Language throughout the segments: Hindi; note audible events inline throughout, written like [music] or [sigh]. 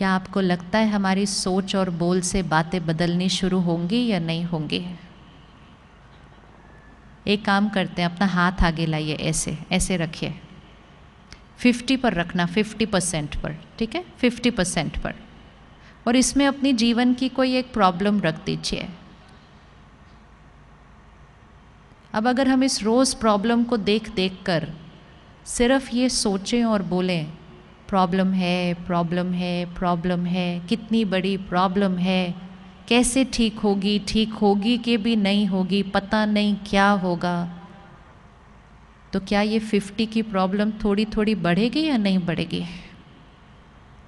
क्या आपको लगता है हमारी सोच और बोल से बातें बदलनी शुरू होंगी या नहीं होंगी एक काम करते हैं अपना हाथ आगे लाइए ऐसे ऐसे रखिए 50 पर रखना 50 परसेंट पर ठीक है 50 परसेंट पर और इसमें अपनी जीवन की कोई एक प्रॉब्लम रख दीजिए अब अगर हम इस रोज़ प्रॉब्लम को देख देख कर सिर्फ ये सोचें और बोलें प्रॉब्लम है प्रॉब्लम है प्रॉब्लम है कितनी बड़ी प्रॉब्लम है कैसे ठीक होगी ठीक होगी कि भी नहीं होगी पता नहीं क्या होगा तो क्या ये फिफ्टी की प्रॉब्लम थोड़ी थोड़ी बढ़ेगी या नहीं बढ़ेगी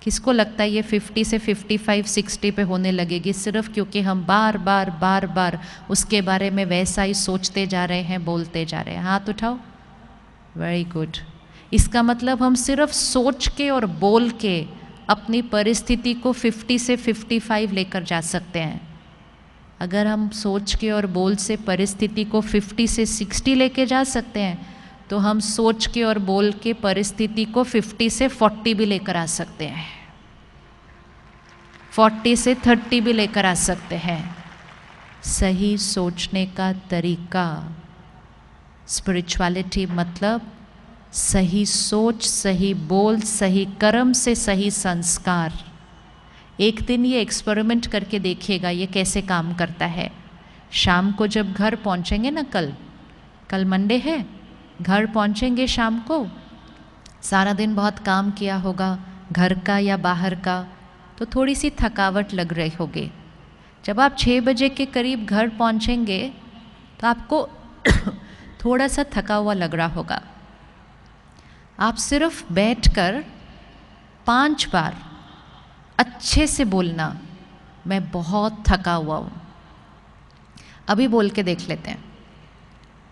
किसको लगता है ये फिफ्टी से फिफ्टी फाइव सिक्सटी पे होने लगेगी सिर्फ क्योंकि हम बार बार बार बार उसके बारे में वैसा ही सोचते जा रहे हैं बोलते जा रहे हैं हाथ उठाओ वेरी गुड इसका मतलब हम सिर्फ सोच के और बोल के अपनी परिस्थिति को 50 से 55 लेकर जा सकते हैं अगर हम सोच के और बोल से परिस्थिति को 50 से 60 लेके जा सकते हैं तो हम सोच के और बोल के परिस्थिति को 50 से 40 भी लेकर आ सकते हैं 40 से 30 भी लेकर आ सकते हैं सही सोचने का तरीका स्पिरिचुअलिटी मतलब सही सोच सही बोल सही कर्म से सही संस्कार एक दिन ये एक्सपेरिमेंट करके देखिएगा ये कैसे काम करता है शाम को जब घर पहुंचेंगे ना कल कल मंडे है घर पहुंचेंगे शाम को सारा दिन बहुत काम किया होगा घर का या बाहर का तो थोड़ी सी थकावट लग रही होगी जब आप छः बजे के करीब घर पहुंचेंगे तो आपको [coughs] थोड़ा सा थका हुआ लग रहा होगा आप सिर्फ बैठकर पांच बार अच्छे से बोलना मैं बहुत थका हुआ हूँ अभी बोल के देख लेते हैं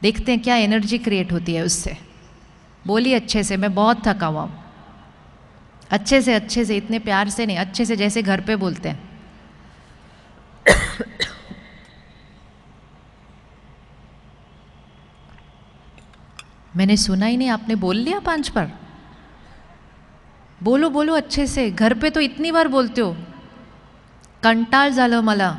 देखते हैं क्या एनर्जी क्रिएट होती है उससे बोलिए अच्छे से मैं बहुत थका हुआ हूँ अच्छे से अच्छे से इतने प्यार से नहीं अच्छे से जैसे घर पे बोलते हैं मैंने सुना ही नहीं आपने बोल लिया पांच बार बोलो बोलो अच्छे से घर पे तो इतनी बार बोलते हो कंटाल जालो मला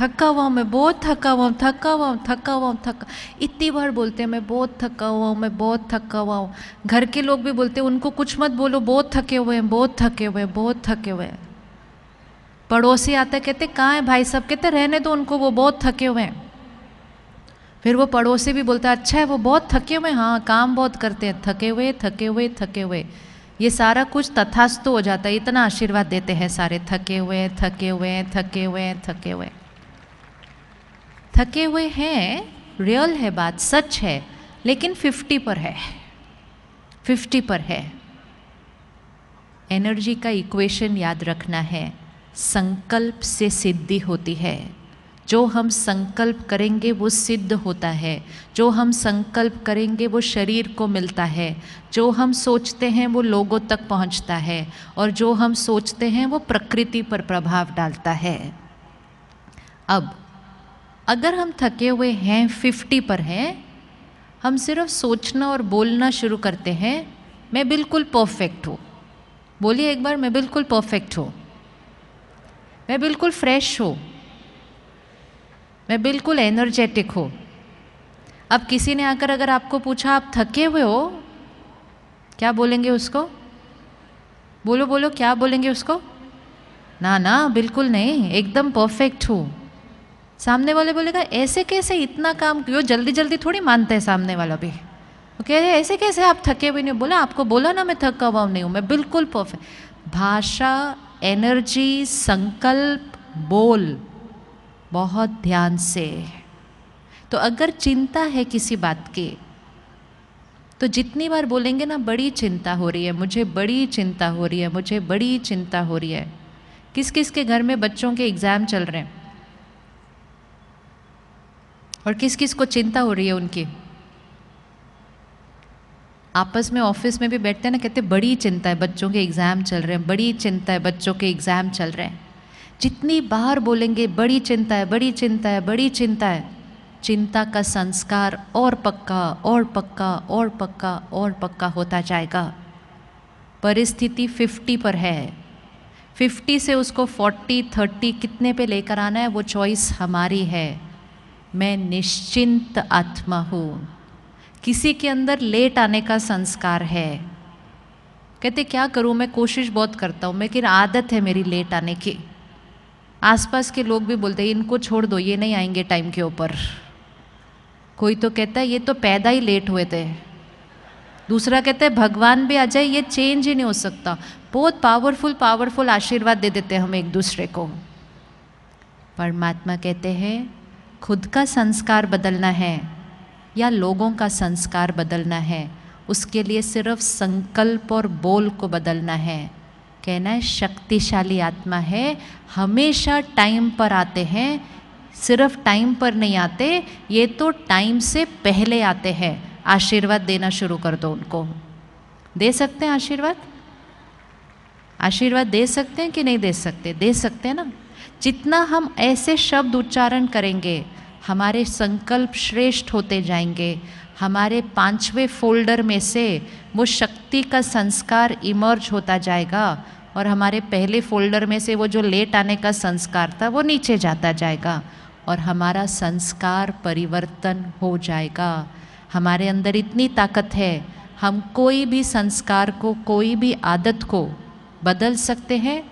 थका हुआ मैं बहुत थका हुआ हूँ थका हुआ हूँ थका हुआ हूँ थका इतनी बार बोलते हैं मैं बहुत थका हुआ हूँ मैं बहुत थका हुआ हूँ घर के लोग भी बोलते हैं उनको कुछ मत बोलो बहुत थके हुए हैं बहुत थके हुए हैं बहुत थके हुए हैं पड़ोसी आता कहते कहाँ हैं भाई साहब कहते रहने दो उनको वो बहुत थके हुए हैं फिर वो पड़ोसी भी बोलता है अच्छा है वो बहुत थके हुए हाँ काम बहुत करते हैं थके हुए थके हुए थके हुए ये सारा कुछ तथास्तु हो जाता है इतना आशीर्वाद देते हैं सारे थके हुए थके हुए थके हुए थके हुए थके हुए हैं रियल है बात सच है लेकिन फिफ्टी पर है फिफ्टी पर है एनर्जी का इक्वेशन याद रखना है संकल्प से सिद्धि होती है जो हम संकल्प करेंगे वो सिद्ध होता है जो हम संकल्प करेंगे वो शरीर को मिलता है जो हम सोचते हैं वो लोगों तक पहुंचता है और जो हम सोचते हैं वो प्रकृति पर प्रभाव डालता है अब अगर हम थके हुए हैं फिफ्टी पर हैं हम सिर्फ सोचना और बोलना शुरू करते हैं मैं बिल्कुल परफेक्ट हूँ बोलिए एक बार मैं बिल्कुल परफेक्ट हूँ मैं बिल्कुल फ्रेश हूँ मैं बिल्कुल एनर्जेटिक हूँ अब किसी ने आकर अगर आपको पूछा आप थके हुए हो क्या बोलेंगे उसको बोलो बोलो क्या बोलेंगे उसको ना ना बिल्कुल नहीं एकदम परफेक्ट हूँ सामने वाले बोलेगा ऐसे कैसे इतना काम क्यों जल्दी जल्दी थोड़ी मानते हैं सामने वाला भी वो कह रहे ऐसे कैसे आप थके हुए नहीं बोला आपको बोला ना मैं थका हुआ नहीं हूँ मैं बिल्कुल परफेक्ट भाषा एनर्जी संकल्प बोल बहुत ध्यान से तो अगर चिंता है किसी बात की तो जितनी बार बोलेंगे ना बड़ी चिंता हो रही है मुझे बड़ी चिंता हो रही है मुझे बड़ी चिंता हो रही है किस किस के घर में बच्चों के एग्ज़ाम चल रहे हैं और किस किस को चिंता हो रही है उनकी आपस में ऑफिस में भी बैठते हैं ना कहते बड़ी चिंता है बच्चों के एग्ज़ाम चल रहे हैं बड़ी चिंता है बच्चों के एग्ज़ाम चल रहे हैं जितनी बार बोलेंगे बड़ी चिंता है बड़ी चिंता है बड़ी चिंता है चिंता का संस्कार और पक्का और पक्का और पक्का और पक्का होता जाएगा परिस्थिति 50 पर है 50 से उसको 40, 30 कितने पे लेकर आना है वो चॉइस हमारी है मैं निश्चिंत आत्मा हूँ किसी के अंदर लेट आने का संस्कार है कहते क्या करूँ मैं कोशिश बहुत करता हूँ लेकिन आदत है मेरी लेट आने की आसपास के लोग भी बोलते हैं इनको छोड़ दो ये नहीं आएंगे टाइम के ऊपर कोई तो कहता है ये तो पैदा ही लेट हुए थे दूसरा कहता है भगवान भी आ जाए ये चेंज ही नहीं हो सकता बहुत पावरफुल पावरफुल आशीर्वाद दे देते हैं हम एक दूसरे को परमात्मा कहते हैं खुद का संस्कार बदलना है या लोगों का संस्कार बदलना है उसके लिए सिर्फ संकल्प और बोल को बदलना है कहना है शक्तिशाली आत्मा है हमेशा टाइम पर आते हैं सिर्फ टाइम पर नहीं आते ये तो टाइम से पहले आते हैं आशीर्वाद देना शुरू कर दो उनको दे सकते हैं आशीर्वाद आशीर्वाद दे सकते हैं कि नहीं दे सकते दे सकते हैं ना जितना हम ऐसे शब्द उच्चारण करेंगे हमारे संकल्प श्रेष्ठ होते जाएंगे हमारे पांचवे फोल्डर में से वो शक्ति का संस्कार इमर्ज होता जाएगा और हमारे पहले फोल्डर में से वो जो लेट आने का संस्कार था वो नीचे जाता जाएगा और हमारा संस्कार परिवर्तन हो जाएगा हमारे अंदर इतनी ताकत है हम कोई भी संस्कार को कोई भी आदत को बदल सकते हैं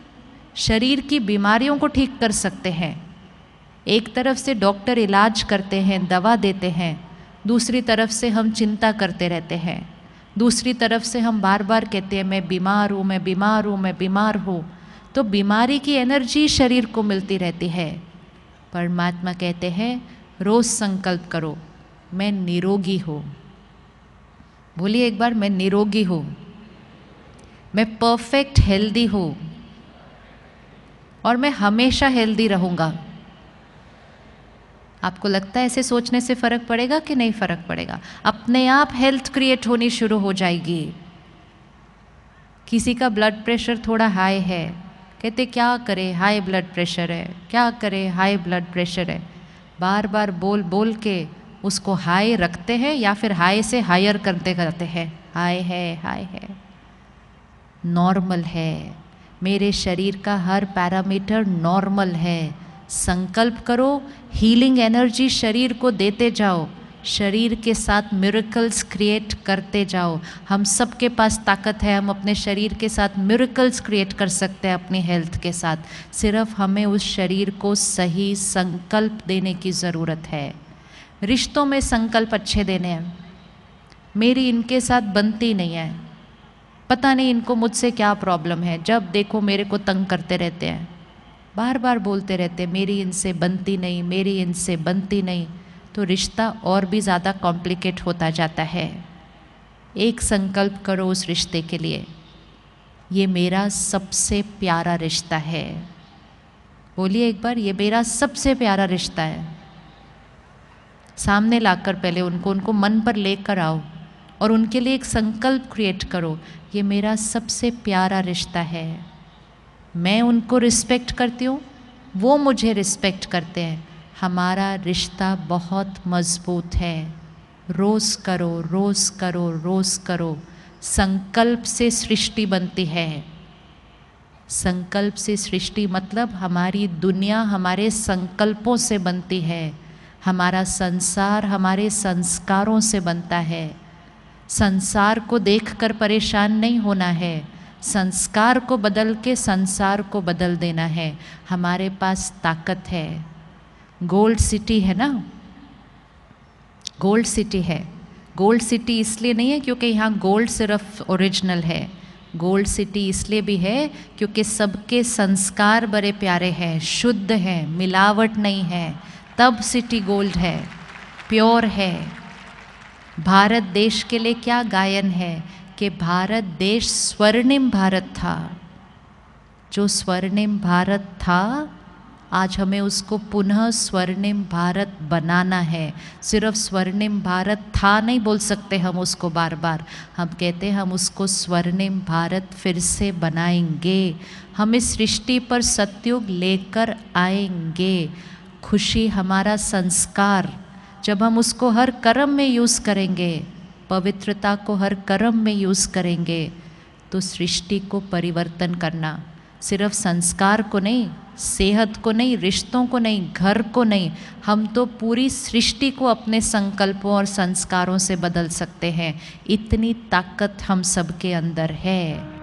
शरीर की बीमारियों को ठीक कर सकते हैं एक तरफ से डॉक्टर इलाज करते हैं दवा देते हैं दूसरी तरफ से हम चिंता करते रहते हैं दूसरी तरफ से हम बार बार कहते हैं मैं बीमार हूँ मैं बीमार हूँ मैं बीमार हूँ तो बीमारी की एनर्जी शरीर को मिलती रहती है परमात्मा कहते हैं रोज़ संकल्प करो मैं निरोगी हूँ बोलिए एक बार मैं निरोगी हूँ मैं परफेक्ट हेल्दी हूँ और मैं हमेशा हेल्दी रहूँगा आपको लगता है ऐसे सोचने से फ़र्क पड़ेगा कि नहीं फ़र्क पड़ेगा अपने आप हेल्थ क्रिएट होनी शुरू हो जाएगी किसी का ब्लड प्रेशर थोड़ा हाई है कहते क्या करे हाई ब्लड प्रेशर है क्या करे हाई ब्लड प्रेशर है बार बार बोल बोल के उसको हाई रखते हैं या फिर हाई से हायर करते करते हैं हाई है हाई है नॉर्मल है मेरे शरीर का हर पैरामीटर नॉर्मल है संकल्प करो हीलिंग एनर्जी शरीर को देते जाओ शरीर के साथ मिरेकल्स क्रिएट करते जाओ हम सब के पास ताकत है हम अपने शरीर के साथ मिरेकल्स क्रिएट कर सकते हैं अपनी हेल्थ के साथ सिर्फ हमें उस शरीर को सही संकल्प देने की ज़रूरत है रिश्तों में संकल्प अच्छे देने हैं मेरी इनके साथ बनती नहीं है पता नहीं इनको मुझसे क्या प्रॉब्लम है जब देखो मेरे को तंग करते रहते हैं बार बार बोलते रहते मेरी इनसे बनती नहीं मेरी इनसे बनती नहीं तो रिश्ता और भी ज़्यादा कॉम्प्लिकेट होता जाता है एक संकल्प करो उस रिश्ते के लिए ये मेरा सबसे प्यारा रिश्ता है बोलिए एक बार ये मेरा सबसे प्यारा रिश्ता है सामने लाकर पहले उनको उनको मन पर लेकर आओ और उनके लिए एक संकल्प क्रिएट करो ये मेरा सबसे प्यारा रिश्ता है मैं उनको रिस्पेक्ट करती हूँ वो मुझे रिस्पेक्ट करते हैं हमारा रिश्ता बहुत मजबूत है रोज़ करो रोज़ करो रोज़ करो संकल्प से सृष्टि बनती है संकल्प से सृष्टि मतलब हमारी दुनिया हमारे संकल्पों से बनती है हमारा संसार हमारे संस्कारों से बनता है संसार को देखकर परेशान नहीं होना है संस्कार को बदल के संसार को बदल देना है हमारे पास ताकत है गोल्ड सिटी है ना गोल्ड सिटी है गोल्ड सिटी इसलिए नहीं है क्योंकि यहाँ गोल्ड सिर्फ ओरिजिनल है गोल्ड सिटी इसलिए भी है क्योंकि सबके संस्कार बड़े प्यारे हैं शुद्ध हैं मिलावट नहीं है तब सिटी गोल्ड है प्योर है भारत देश के लिए क्या गायन है कि भारत देश स्वर्णिम भारत था जो स्वर्णिम भारत था आज हमें उसको पुनः स्वर्णिम भारत बनाना है सिर्फ स्वर्णिम भारत था नहीं बोल सकते हम उसको बार बार हम कहते हैं हम उसको स्वर्णिम भारत फिर से बनाएंगे हम इस सृष्टि पर सत्युग लेकर आएंगे खुशी हमारा संस्कार जब हम उसको हर कर्म में यूज़ करेंगे पवित्रता को हर कर्म में यूज़ करेंगे तो सृष्टि को परिवर्तन करना सिर्फ संस्कार को नहीं सेहत को नहीं रिश्तों को नहीं घर को नहीं हम तो पूरी सृष्टि को अपने संकल्पों और संस्कारों से बदल सकते हैं इतनी ताकत हम सबके अंदर है